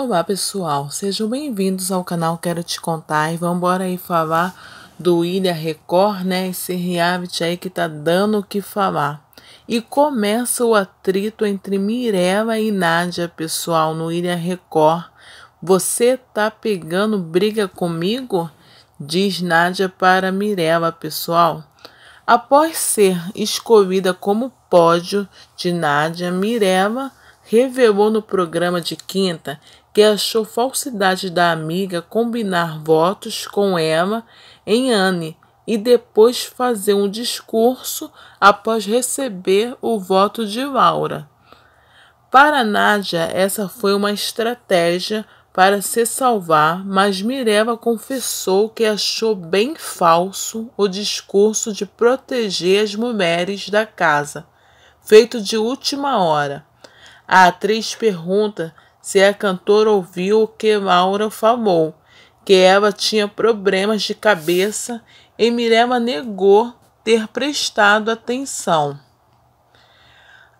Olá pessoal, sejam bem-vindos ao canal Quero Te Contar e vamos aí falar do Ilha Record, né? Esse reality aí que tá dando o que falar. E começa o atrito entre Mirella e Nádia, pessoal, no Ilha Record. Você tá pegando briga comigo? Diz Nádia para Mirella, pessoal. Após ser escolhida como pódio de Nádia, Mirella revelou no programa de quinta que achou falsidade da amiga combinar votos com Emma em Anne e depois fazer um discurso após receber o voto de Laura. Para Nádia, essa foi uma estratégia para se salvar, mas Mirella confessou que achou bem falso o discurso de proteger as mulheres da casa, feito de última hora. A atriz pergunta se a é cantora ouviu o que Laura falou, que Eva tinha problemas de cabeça e Mirella negou ter prestado atenção.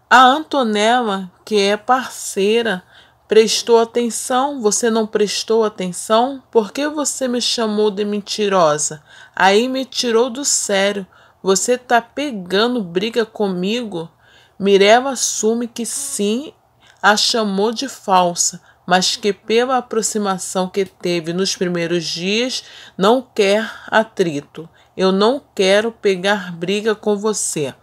A Antonella, que é parceira, prestou atenção, você não prestou atenção? Por que você me chamou de mentirosa? Aí me tirou do sério. Você tá pegando briga comigo? Mirella assume que sim, a chamou de falsa, mas que, pela aproximação que teve nos primeiros dias, não quer atrito. Eu não quero pegar briga com você.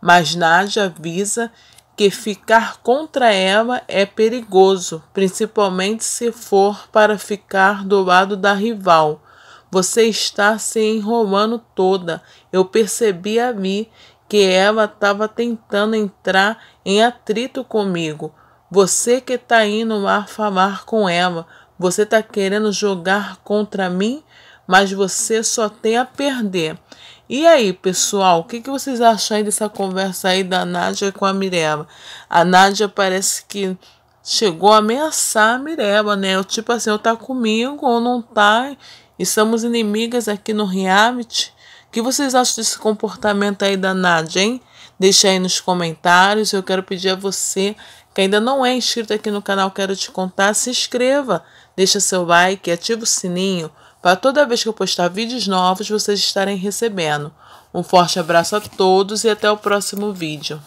Mas Nádia avisa que ficar contra ela é perigoso, principalmente se for para ficar do lado da rival. Você está se enrolando toda. Eu percebi a mim que ela estava tentando entrar em atrito comigo você que está indo afamar com ela, você está querendo jogar contra mim, mas você só tem a perder. E aí, pessoal, o que, que vocês acham dessa conversa aí da Nádia com a Mirella? A Nádia parece que chegou a ameaçar a Mirella, né? tipo assim, eu tá comigo ou não tá? E somos inimigas aqui no reality. O que vocês acham desse comportamento aí da Nádia, hein? Deixa aí nos comentários. Eu quero pedir a você que ainda não é inscrito aqui no canal Quero Te Contar, se inscreva, deixa seu like, ativa o sininho para toda vez que eu postar vídeos novos vocês estarem recebendo. Um forte abraço a todos e até o próximo vídeo.